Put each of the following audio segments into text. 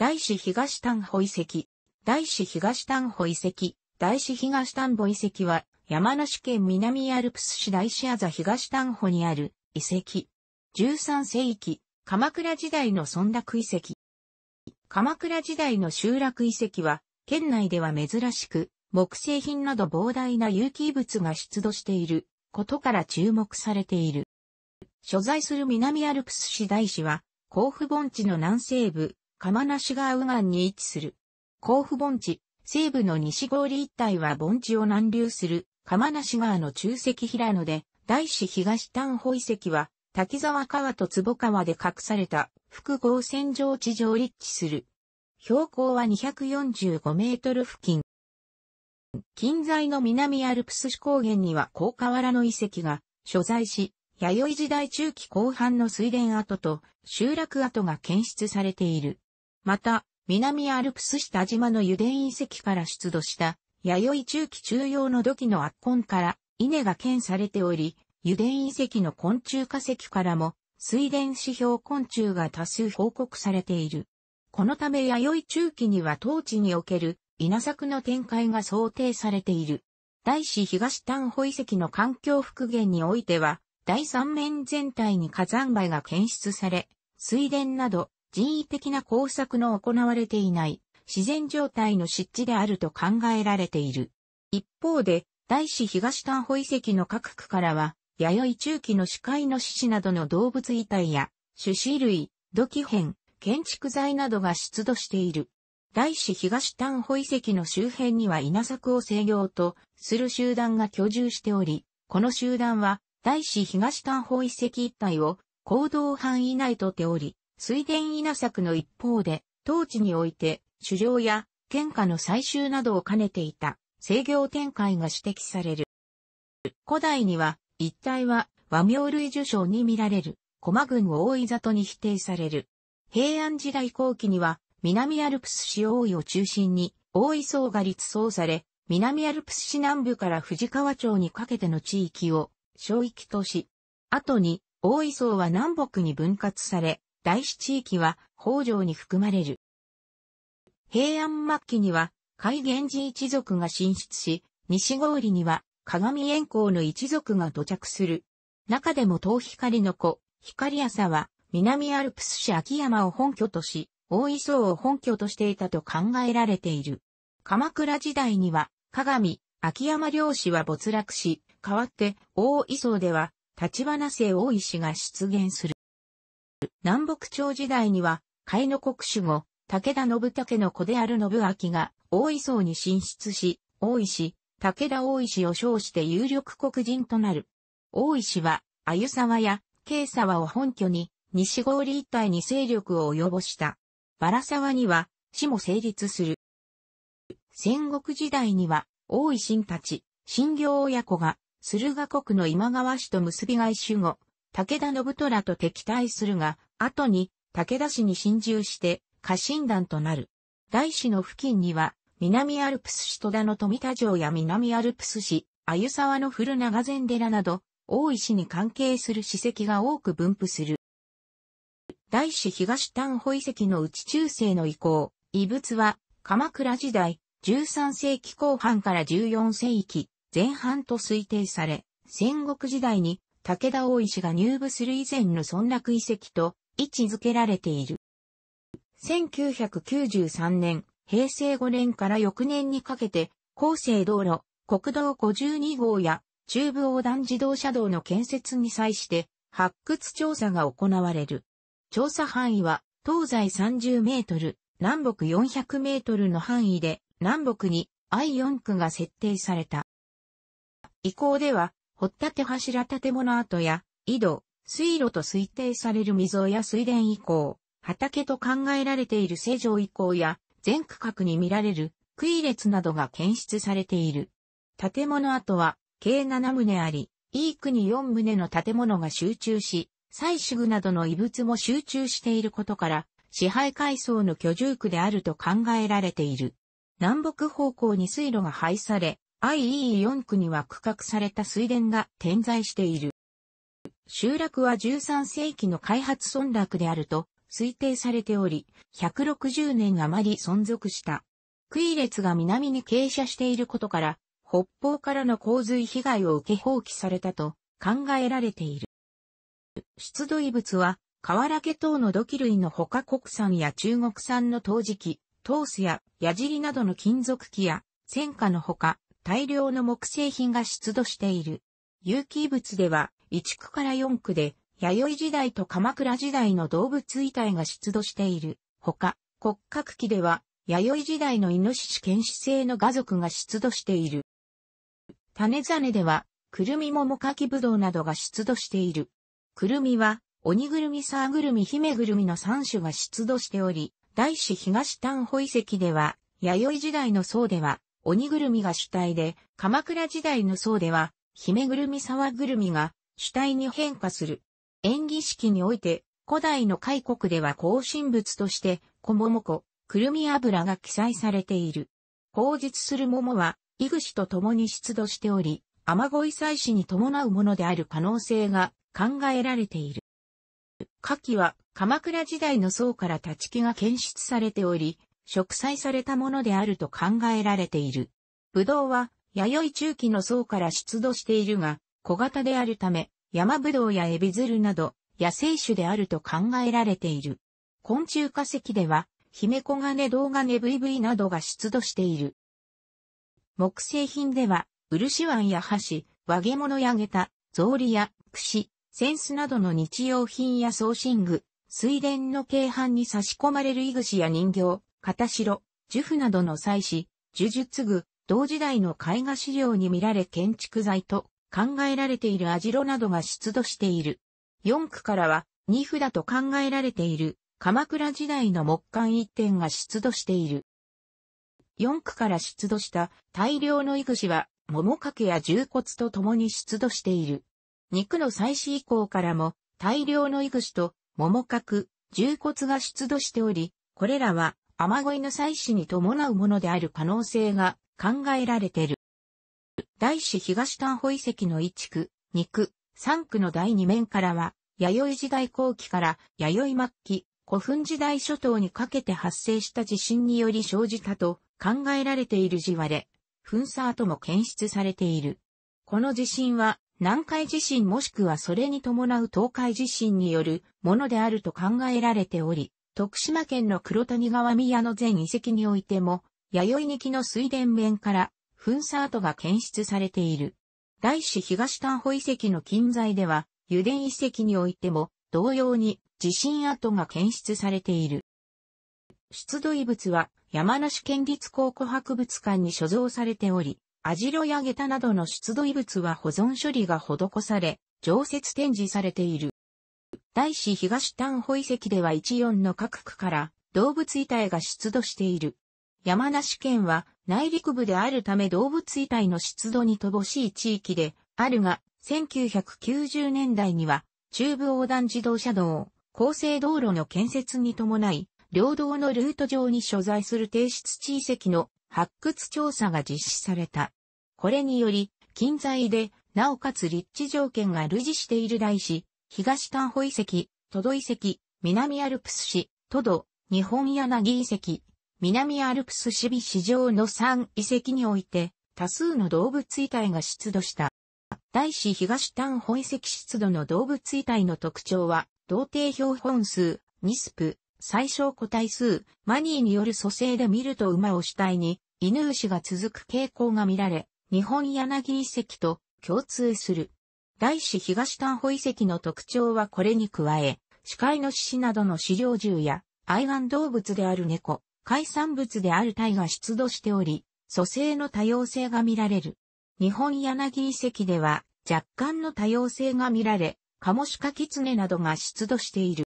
大師東丹穂遺跡。大師東丹穂遺跡。大師東丹穂遺跡は、山梨県南アルプス市大師あざ東丹穂にある遺跡。13世紀、鎌倉時代の村落遺跡。鎌倉時代の集落遺跡は、県内では珍しく、木製品など膨大な有機物が出土していることから注目されている。所在する南アルプス市大師は、甲府盆地の南西部、釜梨川右岸に位置する。甲府盆地、西部の西郡一帯は盆地を南流する、釜梨川の中石平野で、大師東丹保遺跡は、滝沢川と坪川で隠された、複合線上地上立地する。標高は245メートル付近。近在の南アルプス市高原には高河原の遺跡が所在し、弥生時代中期後半の水田跡と集落跡が検出されている。また、南アルプス下島の油田遺跡から出土した、弥生中期中央の土器の圧痕から、稲が検されており、油田遺跡の昆虫化石からも、水田指標昆虫が多数報告されている。このため弥生中期には当地における稲作の展開が想定されている。大師東丹保遺跡の環境復元においては、第三面全体に火山灰が検出され、水田など人為的な工作の行われていない自然状態の湿地であると考えられている。一方で、大志東丹保遺跡の各区からは、弥生中期の視界の獅子などの動物遺体や、種子類、土器片、建築材などが出土している。大志東丹保遺跡の周辺には稲作を制御とする集団が居住しており、この集団は大志東丹保遺跡一帯を行動範囲内とており、水田稲作の一方で、当地において、狩猟や、喧嘩の採集などを兼ねていた、制御展開が指摘される。古代には、一帯は和名類受賞に見られる、駒群を大井里に否定される。平安時代後期には、南アルプス市大井を中心に、大井層が立層され、南アルプス市南部から藤川町にかけての地域を、小域とし、後に、大井層は南北に分割され、大市地域は北条に含まれる。平安末期には、海源寺一族が進出し、西郡には鏡円光の一族が土着する。中でも東光の子、光朝は南アルプス市秋山を本拠とし、大磯を本拠としていたと考えられている。鎌倉時代には、鏡、秋山漁師は没落し、代わって大磯では、立花姓大石が出現する。南北朝時代には、甲斐の国主後、武田信武の子である信明が、大井荘に進出し、大井氏、武田大井氏を称して有力国人となる。大井氏は、鮎沢や、慶沢を本拠に、西郡一帯に勢力を及ぼした。バラ沢には、死も成立する。戦国時代には、大井新たち、新行親子が、駿河国の今川氏と結び外守後、武田信虎と敵対するが、後に武田氏に侵入して家臣団となる。大師の付近には、南アルプス市戸田の富田城や南アルプス市、鮎沢の古長禅寺など、大石に関係する史跡が多く分布する。大師東丹保遺跡の内中世の遺構、遺物は、鎌倉時代、13世紀後半から14世紀前半と推定され、戦国時代に武田大石が入部する以前の村落遺跡と位置づけられている。1993年、平成5年から翌年にかけて、厚生道路、国道52号や中部横断自動車道の建設に際して発掘調査が行われる。調査範囲は東西30メートル、南北400メートルの範囲で南北に I4 区が設定された。以降では掘ったて柱建物跡や、井戸、水路と推定される溝や水田以降、畑と考えられている正常以降や、全区画に見られる、区位列などが検出されている。建物跡は、計7棟あり、E 区に4棟の建物が集中し、採取具などの遺物も集中していることから、支配階層の居住区であると考えられている。南北方向に水路が廃され、IE4 区には区画された水田が点在している。集落は13世紀の開発村落であると推定されており、160年余り存続した。区位列が南に傾斜していることから、北方からの洪水被害を受け放棄されたと考えられている。出土遺物は、河原家等の土器類の他国産や中国産の陶磁器、トースや矢尻などの金属器や、戦火のほか、大量の木製品が出土している。有機物では、1区から4区で、弥生時代と鎌倉時代の動物遺体が出土している。ほか、骨格器では、弥生時代のイノシシ剣士製の画族が出土している。種種では、クルミもモカキぶどうなどが出土している。クルミは、鬼ぐるみサーぐるみ姫ぐるみの3種が出土しており、大師東丹保遺跡では、弥生時代の層では、鬼ぐるみが主体で、鎌倉時代の僧では、姫ぐるみ沢ぐるみが主体に変化する。演技式において、古代の開国では後進物として、小桃子、くるみ油が記載されている。後述する桃は、イグシと共に出土しており、雨乞い祭祀に伴うものである可能性が考えられている。夏季は鎌倉時代の僧から立木が検出されており、植栽されたものであると考えられている。ブドウは、弥生中期の層から出土しているが、小型であるため、山ブドウやエビズルなど、野生種であると考えられている。昆虫化石では、ヒメコガネドウガネブイブイなどが出土している。木製品では、漆碗や箸、和毛物や下駄、草履や串、扇子などの日用品や送信具、水田の京阪に差し込まれるイグシや人形、片城、樹布などの祭祀、呪術具、同時代の絵画資料に見られ建築材と考えられているアジロなどが出土している。四区からは二府だと考えられている鎌倉時代の木管一点が出土している。四区から出土した大量のイグシは桃掛や重骨と共に出土している。二区の祭祀以降からも大量のイグシと桃掛、重骨が出土しており、これらは雨乞いの祭祀に伴うものである可能性が考えられている。大師東丹保遺跡の1区、2区、3区の第2面からは、弥生時代後期から弥生末期、古墳時代初頭にかけて発生した地震により生じたと考えられている地割れ、噴砂跡も検出されている。この地震は南海地震もしくはそれに伴う東海地震によるものであると考えられており、徳島県の黒谷川宮の全遺跡においても、弥生二木の水田面から噴砂跡が検出されている。大師東丹穂遺跡の近在では、油田遺跡においても同様に地震跡が検出されている。出土遺物は山梨県立考古博物館に所蔵されており、アジロやゲタなどの出土遺物は保存処理が施され、常設展示されている。大市東丹保遺跡では14の各区から動物遺体が出土している。山梨県は内陸部であるため動物遺体の出土に乏しい地域であるが、1990年代には中部横断自動車道、厚生道路の建設に伴い、両道のルート上に所在する低出地遺跡の発掘調査が実施された。これにより、近在で、なおかつ立地条件が類似している大市、東丹保遺跡、都土遺跡、南アルプス市、都土、日本柳遺跡、南アルプス市美市場の3遺跡において、多数の動物遺体が出土した。大師東丹保遺跡出土の動物遺体の特徴は、同定標本数、ニスプ、最小個体数、マニーによる蘇生で見ると馬を主体に、犬牛が続く傾向が見られ、日本柳遺跡と共通する。大師東丹保遺跡の特徴はこれに加え、視界の獅子などの飼料獣や、愛玩動物である猫、海産物である鯛が出土しており、蘇生の多様性が見られる。日本柳遺跡では若干の多様性が見られ、カモシカキツネなどが出土している。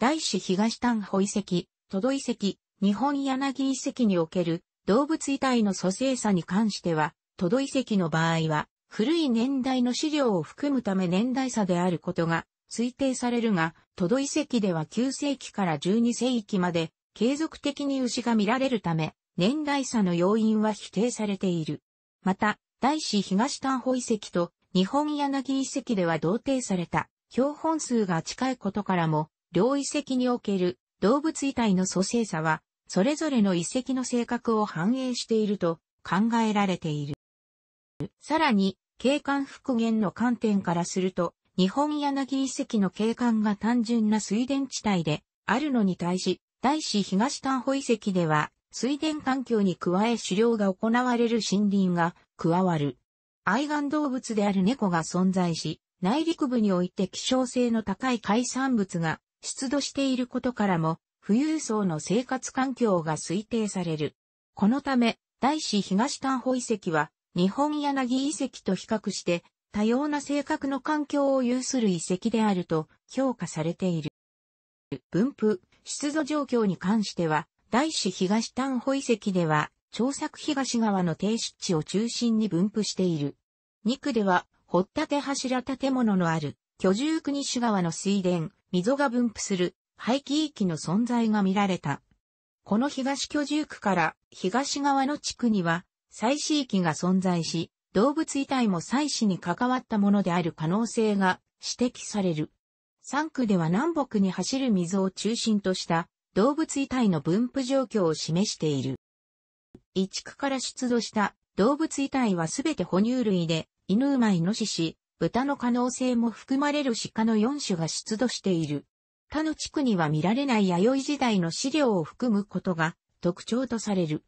大師東丹保遺跡、都土遺跡、日本柳遺跡における動物遺体の蘇生さに関しては、都土遺跡の場合は、古い年代の資料を含むため年代差であることが推定されるが、都度遺跡では9世紀から12世紀まで継続的に牛が見られるため、年代差の要因は否定されている。また、大師東丹保遺跡と日本柳遺跡では同定された標本数が近いことからも、両遺跡における動物遺体の蘇生差は、それぞれの遺跡の性格を反映していると考えられている。さらに、景観復元の観点からすると、日本柳遺跡の景観が単純な水田地帯であるのに対し、大志東丹保遺跡では、水田環境に加え狩猟が行われる森林が加わる。愛玩動物である猫が存在し、内陸部において希少性の高い海産物が出土していることからも、富裕層の生活環境が推定される。このため、大志東丹保遺跡は、日本柳遺跡と比較して多様な性格の環境を有する遺跡であると評価されている。分布、出土状況に関しては、大市東丹保遺跡では、調作東側の低湿地を中心に分布している。2区では、掘立柱建物のある、居住区西側の水田、溝が分布する、廃棄域の存在が見られた。この東居住区から東側の地区には、祭祀域が存在し、動物遺体も祭祀に関わったものである可能性が指摘される。三区では南北に走る溝を中心とした動物遺体の分布状況を示している。一区から出土した動物遺体はすべて哺乳類で、犬馬イノシシ、豚の可能性も含まれる鹿の四種が出土している。他の地区には見られない弥生時代の資料を含むことが特徴とされる。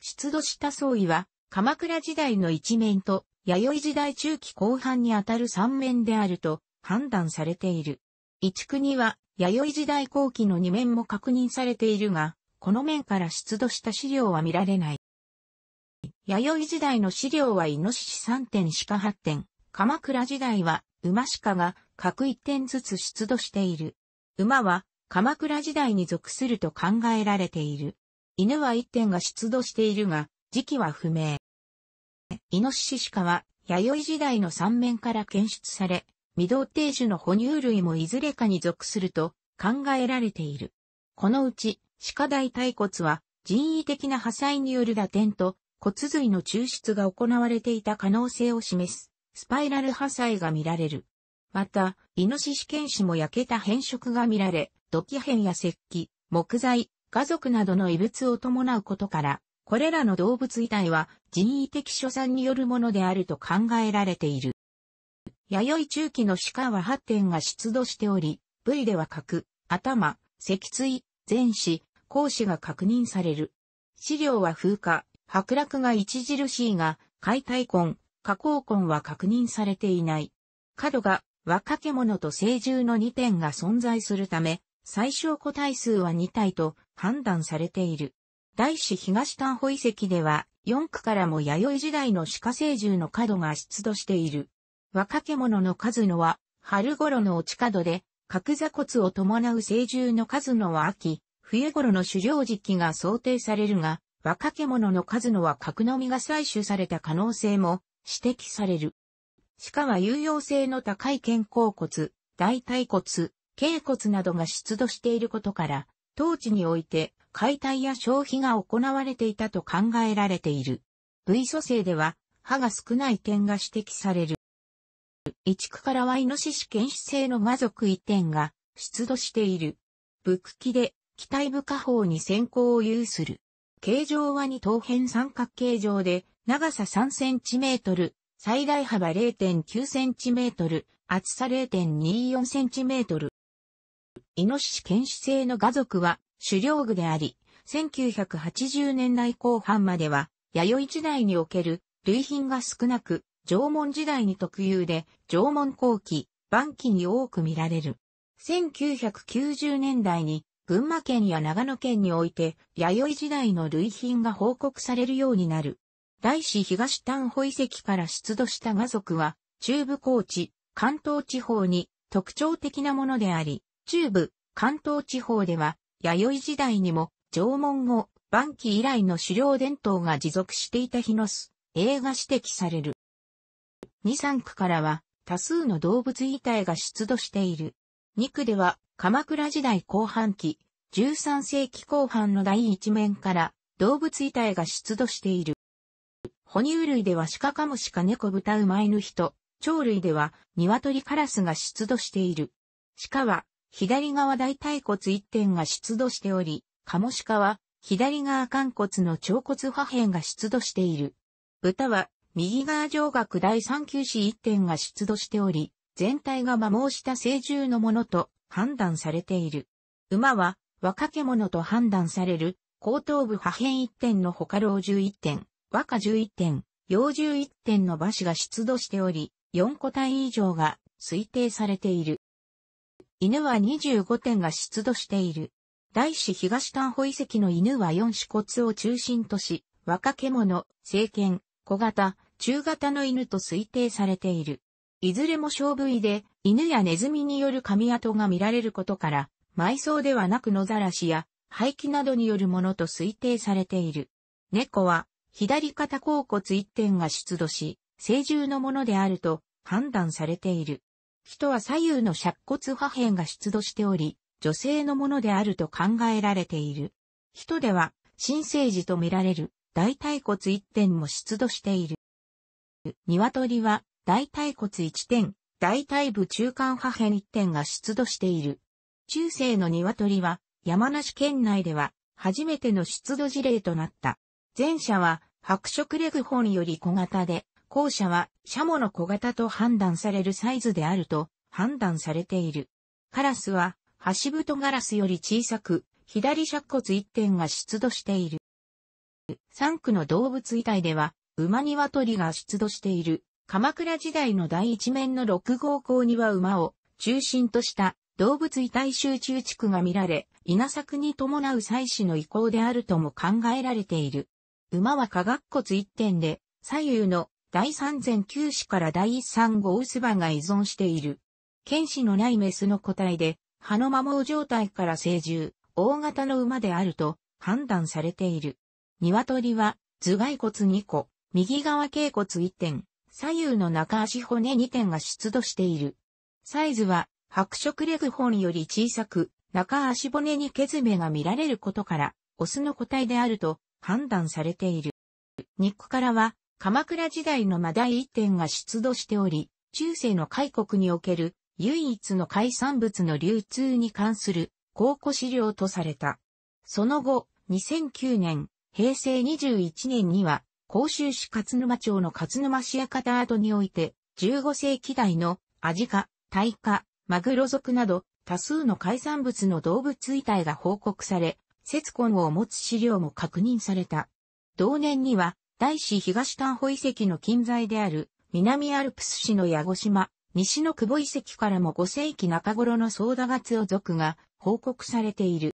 出土した装意は鎌倉時代の一面と、弥生時代中期後半にあたる三面であると判断されている。一国は、弥生時代後期の二面も確認されているが、この面から出土した資料は見られない。弥生時代の資料はイノシシ3点鹿8点、鎌倉時代は馬鹿が各1点ずつ出土している。馬は鎌倉時代に属すると考えられている。犬は1点が出土しているが、時期は不明。イノシシ科は、弥生時代の3面から検出され、未動定種の哺乳類もいずれかに属すると考えられている。このうち、カ大腿骨は人為的な破砕による打点と骨髄の抽出が行われていた可能性を示すスパイラル破砕が見られる。また、イノシシ犬種も焼けた変色が見られ、土器片や石器、木材、家族などの異物を伴うことから、これらの動物遺体は人為的所産によるものであると考えられている。弥生中期の鹿は8点が出土しており、部位では核、頭、脊椎、前肢、後肢が確認される。資料は風化、剥落が著しいが、解体根、加工根は確認されていない。角が若獣と成獣の2点が存在するため、最小個体数は2体と判断されている。大志東丹保遺跡では、四区からも弥生時代の鹿成獣の角が出土している。若獣の数のは、春頃の落ち角で、角座骨を伴う成獣の数のは秋、冬頃の狩猟時期が想定されるが、若獣の数のは角の実が採取された可能性も指摘される。鹿は有用性の高い肩甲骨、大腿骨、頸骨などが出土していることから、当地において解体や消費が行われていたと考えられている。部位組成では、歯が少ない点が指摘される。一区からはイノシシ検出性の魔族一点が出土している。仏器で、機体部下方に先行を有する。形状は二等辺三角形状で、長さ3センチメートル、最大幅0.9センチメートル、厚さ0.24センチメートル。イノシシ検出性の画族は、狩猟具であり、1980年代後半までは、弥生時代における類品が少なく、縄文時代に特有で、縄文後期、晩期に多く見られる。1990年代に、群馬県や長野県において、弥生時代の類品が報告されるようになる。大師東丹保遺跡から出土した画族は、中部高地、関東地方に特徴的なものであり、中部、関東地方では、弥生時代にも、縄文後、晩期以来の狩猟伝統が持続していた日の巣、映画指摘される。二三区からは、多数の動物遺体が出土している。二区では、鎌倉時代後半期、13世紀後半の第一面から、動物遺体が出土している。哺乳類では鹿カムシか猫豚馬犬人、鳥類では鶏カラスが出土している。鹿は左側大腿骨一点が出土しており、カモシカは、左側肝骨の腸骨破片が出土している。豚は、右側上角第三級子一点が出土しており、全体が摩耗した成獣のものと判断されている。馬は、若獣と判断される、後頭部破片一点の他老獣一点、若獣一点、幼獣一点の馬子が出土しており、4個体以上が推定されている。犬は25点が出土している。大師東丹保遺跡の犬は4子骨を中心とし、若獣、聖剣、小型、中型の犬と推定されている。いずれも小部位で、犬やネズミによる髪跡が見られることから、埋葬ではなく野ざらしや廃棄などによるものと推定されている。猫は、左肩甲骨1点が出土し、成獣のものであると判断されている。人は左右の尺骨破片が出土しており、女性のものであると考えられている。人では、新生児と見られる大腿骨一点も出土している。鶏は大腿骨一点、大腿部中間破片一点が出土している。中世の鶏は山梨県内では初めての出土事例となった。前者は白色レグホンより小型で後者は、シャモの小型と判断されるサイズであると判断されている。カラスは、端太ガラスより小さく、左尺骨一点が出土している。3区の動物遺体では、馬鶏が出土している。鎌倉時代の第一面の6号校には馬を中心とした動物遺体集中地区が見られ、稲作に伴う祭祀の意向であるとも考えられている。馬は下学骨一点で、左右の第三前九子から第三号薄葉が依存している。剣士のないメスの個体で、葉の摩耗状態から成獣、大型の馬であると判断されている。鶏は、頭蓋骨2個、右側頸骨1点、左右の中足骨2点が出土している。サイズは、白色レグホンより小さく、中足骨に毛爪が見られることから、オスの個体であると判断されている。肉からは、鎌倉時代の真第一点が出土しており、中世の開国における唯一の海産物の流通に関する考古資料とされた。その後、2009年、平成21年には、甲州市勝沼町の勝沼市館跡において、15世紀代のアジカ、タイカ、マグロ族など多数の海産物の動物遺体が報告され、節痕を持つ資料も確認された。同年には大師東丹穂遺跡の近在である、南アルプス市の矢後島、西の久保遺跡からも5世紀中頃のソーダをツ族が報告されている。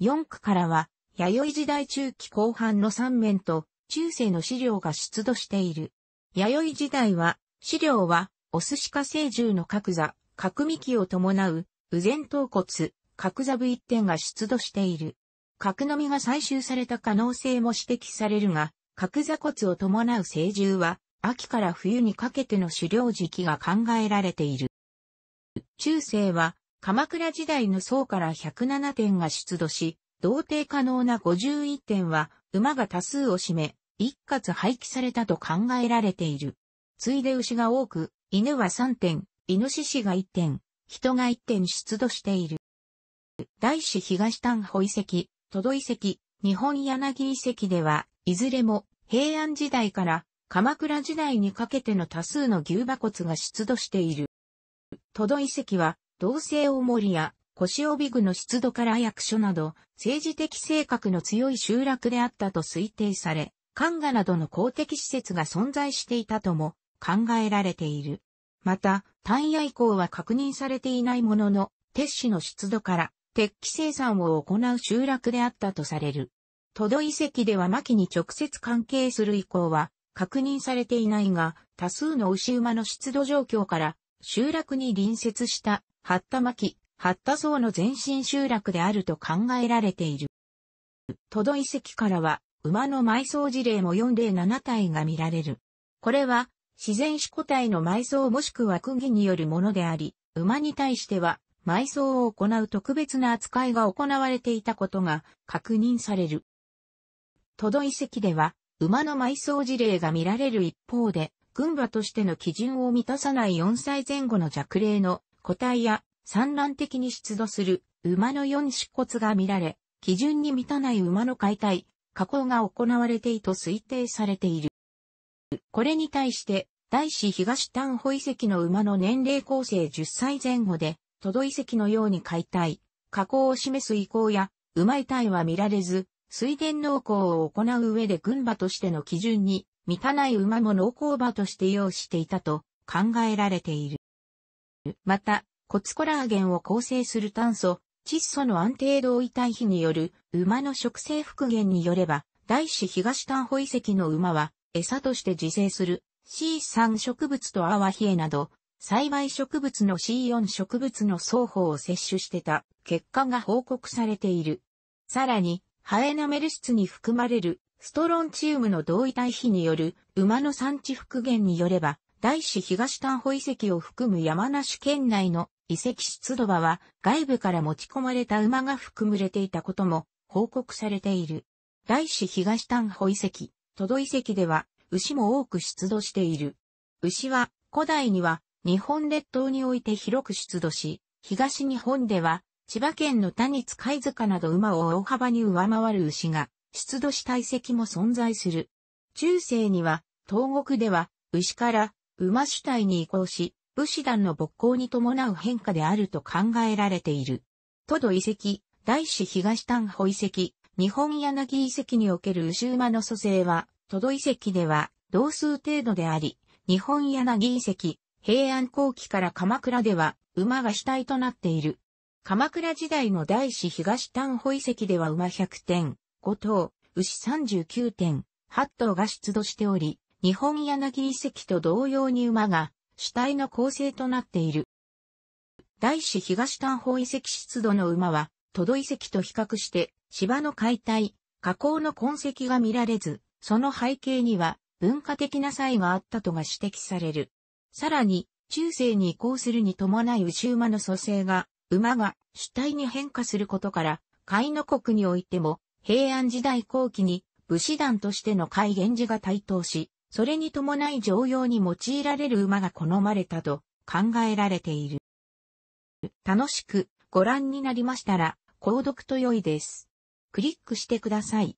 4区からは、弥生時代中期後半の3面と、中世の資料が出土している。弥生時代は、資料は、お寿司カ成獣の角座、角幹を伴う、右前頭骨、角座部一点が出土している。角の実が採集された可能性も指摘されるが、角座骨を伴う成獣は、秋から冬にかけての狩猟時期が考えられている。中世は、鎌倉時代の層から107点が出土し、同定可能な51点は、馬が多数を占め、一括廃棄されたと考えられている。ついで牛が多く、犬は3点、イノシシが1点、人が1点出土している。大志東丹保遺跡、都土遺跡、日本柳遺跡では、いずれも平安時代から鎌倉時代にかけての多数の牛馬骨が出土している。都土遺跡は、同性大森や腰帯具の出土から役所など、政治的性格の強い集落であったと推定され、漢画などの公的施設が存在していたとも考えられている。また、単野以降は確認されていないものの、鉄子の出土から、鉄器生産を行う集落であったとされる。トド遺跡では牧に直接関係する遺構は確認されていないが、多数の牛馬の出土状況から、集落に隣接した、八田牧、八田層の前身集落であると考えられている。トド遺跡からは、馬の埋葬事例も4例7体が見られる。これは、自然死個体の埋葬もしくは区議によるものであり、馬に対しては、埋葬を行う特別な扱いが行われていたことが確認される。都度遺跡では、馬の埋葬事例が見られる一方で、群馬としての基準を満たさない4歳前後の弱霊の個体や産卵的に出土する馬の4出骨が見られ、基準に満たない馬の解体、加工が行われていと推定されている。これに対して、大師東丹保遺跡の馬の年齢構成10歳前後で、都土遺跡のように解体、加工を示す意向や、馬遺体は見られず、水田農耕を行う上で群馬としての基準に満たない馬も農耕馬として用していたと考えられている。また、コツコラーゲンを構成する炭素、窒素の安定同位対比による馬の食性復元によれば、大志東丹保遺跡の馬は餌として自生する C3 植物とアワヒエなど、栽培植物の C4 植物の双方を摂取してた結果が報告されている。さらに、ハエナメル質に含まれるストロンチウムの同位体比による馬の産地復元によれば、大師東丹保遺跡を含む山梨県内の遺跡出土場は外部から持ち込まれた馬が含まれていたことも報告されている。大師東丹保遺跡、都土遺跡では牛も多く出土している。牛は古代には日本列島において広く出土し、東日本では千葉県の田津貝塚など馬を大幅に上回る牛が出土した遺跡も存在する。中世には東国では牛から馬主体に移行し、武士団の勃興に伴う変化であると考えられている。都土遺跡、大師東丹保遺跡、日本柳遺跡における牛馬の蘇生は、都土遺跡では同数程度であり、日本柳遺跡、平安後期から鎌倉では馬が主体となっている。鎌倉時代の大師東丹保遺跡では馬100点、5頭、牛39点、8頭が出土しており、日本柳遺跡と同様に馬が主体の構成となっている。大師東丹保遺跡出土の馬は、都土遺跡と比較して芝の解体、加工の痕跡が見られず、その背景には文化的な差異があったとが指摘される。さらに、中世に移行するに伴い牛馬の蘇生が馬が主体に変化することから、海の国においても、平安時代後期に武士団としての海源氏が台頭し、それに伴い常用に用いられる馬が好まれたと考えられている。楽しくご覧になりましたら、購読と良いです。クリックしてください。